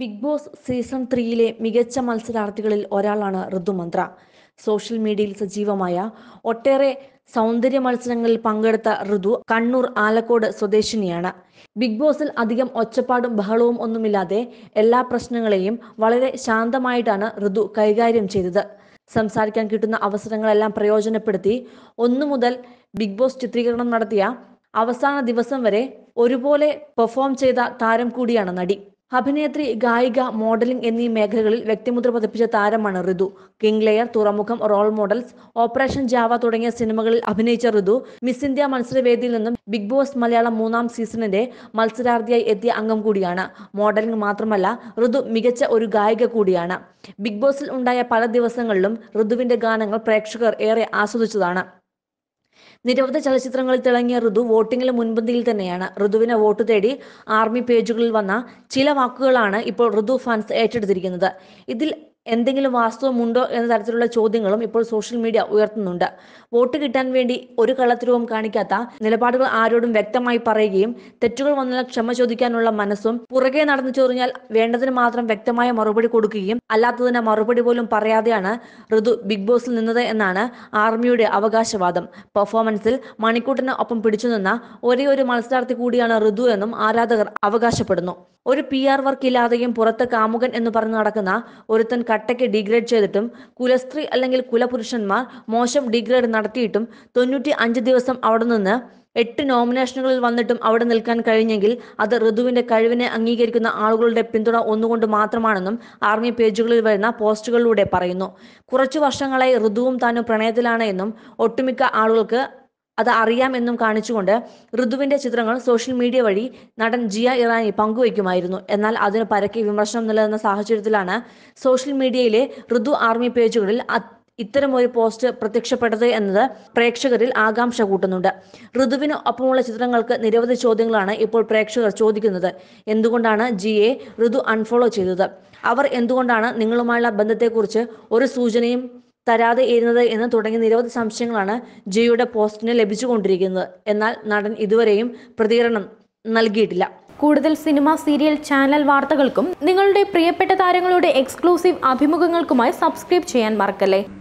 big boss season ത്രീയിലെ മികച്ച മത്സരാർത്ഥികളിൽ ഒരാളാണ് Rithu Manthra social മീഡിയയിൽ സജീവമായ ഒട്ടേറെ സൗന്ദര്യ മത്സരങ്ങളിൽ പങ്കെടുത്ത ഋതു കണ്ണൂർ ആലക്കോട് സ്വദേശിനിയാണ് ബിഗ് ബോസിൽ അധികം ഒച്ചപ്പാടും ബഹളവും ഒന്നുമില്ലാതെ എല്ലാ പ്രശ്നങ്ങളെയും വളരെ ശാന്തമായിട്ടാണ് ഋതു കൈകാര്യം ചെയ്തത് സംസാരിക്കാൻ കിട്ടുന്ന അവസരങ്ങളെല്ലാം പ്രയോജനപ്പെടുത്തി ഒന്നു മുതൽ ബിഗ് ബോസ് ചിത്രീകരണം നടത്തിയ അവസാന ദിവസം വരെ ഒരുപോലെ പെർഫോം ചെയ്ത താരം കൂടിയാണ് നടി അഭിനേത്രി ഗായിക മോഡലിംഗ് എന്നീ മേഖലകളിൽ വ്യക്തിമുദ്ര പതിപ്പിച്ച താരമാണ് Rithu king liar Thuramukham role models operation Java തുടങ്ങിയ സിനിമകളിൽ അഭിനയിച്ച ഋതു മിസ് ഇന്ത്യ മത്സരവേദിയിൽ നിന്നും ബിഗ് ബോസ് മലയാളം മൂന്നാം സീസണിന്റെ മത്സരാർത്ഥിയായി എത്തിയ അംഗം കൂടിയാണ് മോഡലിംഗ് മാത്രമല്ല ഋതു മികച്ച ഒരു ഗായിക കൂടിയാണ് ബിഗ് ബോസിൽ ഉണ്ടായ പല ദിവസങ്ങളിലും ഋതുവിന്റെ ഗാനങ്ങൾ പ്രേക്ഷകർ ഏറെ ആസ്വദിച്ചതാണ് നിരവധി ചലച്ചിത്രങ്ങളിൽ തിളങ്ങിയ ഋതു വോട്ടിംഗിൽ മുൻപന്തിയിൽ തന്നെയാണ് ഋതുവിനെ വോട്ട് തേടി ആർമി പേജുകളിൽ വന്ന ചില വാക്കുകളാണ് ഇപ്പോൾ ഋതു ഫാൻസ് ഏറ്റെടുത്തിരിക്കുന്നത് ഇതിൽ എന്തെങ്കിലും വാസ്തവമുണ്ടോ എന്ന തരത്തിലുള്ള ചോദ്യങ്ങളും ഇപ്പോൾ സോഷ്യൽ മീഡിയ ഉയർത്തുന്നുണ്ട് വോട്ട് കിട്ടാൻ വേണ്ടി ഒരു കള്ളത്തരവും കാണിക്കാത്ത നിലപാടുകൾ ആരോടും വ്യക്തമായി പറയുകയും തെറ്റുകൾ വന്നാൽ ക്ഷമ ചോദിക്കാനുള്ള മനസ്സും പുറകെ നടന്നു ചോറിഞ്ഞാൽ വേണ്ടതിന് മാത്രം വ്യക്തമായ മറുപടി കൊടുക്കുകയും അല്ലാത്തതിന് മറുപടി പോലും പറയാതെയാണ് ഋതു ബിഗ് ബോസിൽ നിന്നത് എന്നാണ് ആർമിയുടെ അവകാശവാദം പെർഫോമൻസിൽ മണിക്കൂട്ടിന് ഒപ്പം നിന്ന ഒരേ ഒരു മത്സരാർത്ഥി കൂടിയാണ് ഋതു എന്നും ആരാധകർ അവകാശപ്പെടുന്നു ഒരു പി ആർ ഇല്ലാതെയും പുറത്ത് കാമുകൻ എന്ന് പറഞ്ഞു നടക്കുന്ന ഒരുത്തൻ കട്ടയ്ക്ക് ഡിഗ്രേഡ് ചെയ്തിട്ടും കുലസ്ത്രീ അല്ലെങ്കിൽ കുലപുരുഷന്മാർ മോശം ഡിഗ്രേഡ് നടത്തിയിട്ടും തൊണ്ണൂറ്റി അഞ്ച് ദിവസം അവിടെ നിന്ന് എട്ട് നോമിനേഷനുകളിൽ വന്നിട്ടും അവിടെ നിൽക്കാൻ കഴിഞ്ഞെങ്കിൽ അത് ഋതുവിന്റെ കഴിവിനെ അംഗീകരിക്കുന്ന ആളുകളുടെ പിന്തുണ ഒന്നുകൊണ്ട് മാത്രമാണെന്നും ആർമി പേജുകളിൽ വരുന്ന പോസ്റ്റുകളിലൂടെ പറയുന്നു കുറച്ചു വർഷങ്ങളായി ഋതുവും താനും പ്രണയത്തിലാണ് എന്നും ഒട്ടുമിക്ക ആളുകൾക്ക് അത് എന്നും കാണിച്ചുകൊണ്ട് ഋതുവിന്റെ ചിത്രങ്ങൾ സോഷ്യൽ മീഡിയ വഴി നടൻ ജിയ ഇറാനി പങ്കുവയ്ക്കുമായിരുന്നു എന്നാൽ അതിന് പരക്കെ വിമർശനം നിലനിന്ന സാഹചര്യത്തിലാണ് സോഷ്യൽ മീഡിയയിലെ ഋതു ആർമി പേജുകളിൽ ഇത്തരമൊരു പോസ്റ്റ് പ്രത്യക്ഷപ്പെട്ടത് എന്നത് പ്രേക്ഷകരിൽ ആകാംക്ഷ കൂട്ടുന്നുണ്ട് ഋതുവിന് ഒപ്പമുള്ള ചിത്രങ്ങൾക്ക് നിരവധി ചോദ്യങ്ങളാണ് ഇപ്പോൾ പ്രേക്ഷകർ ചോദിക്കുന്നത് എന്തുകൊണ്ടാണ് ജിയെ ഋതു അൺഫോളോ ചെയ്തത് അവർ എന്തുകൊണ്ടാണ് നിങ്ങളുമായുള്ള ബന്ധത്തെക്കുറിച്ച് ഒരു സൂചനയും തരാതെ ഇരുന്നത് എന്ന് തുടങ്ങി നിരവധി സംശയങ്ങളാണ് ജിയുടെ പോസ്റ്റിന് ലഭിച്ചുകൊണ്ടിരിക്കുന്നത് എന്നാൽ നടൻ ഇതുവരെയും പ്രതികരണം നൽകിയിട്ടില്ല കൂടുതൽ സിനിമ സീരിയൽ ചാനൽ വാർത്തകൾക്കും നിങ്ങളുടെ പ്രിയപ്പെട്ട താരങ്ങളുടെ എക്സ്ക്ലൂസീവ് അഭിമുഖങ്ങൾക്കുമായി സബ്സ്ക്രൈബ് ചെയ്യാൻ മറക്കല്ലേ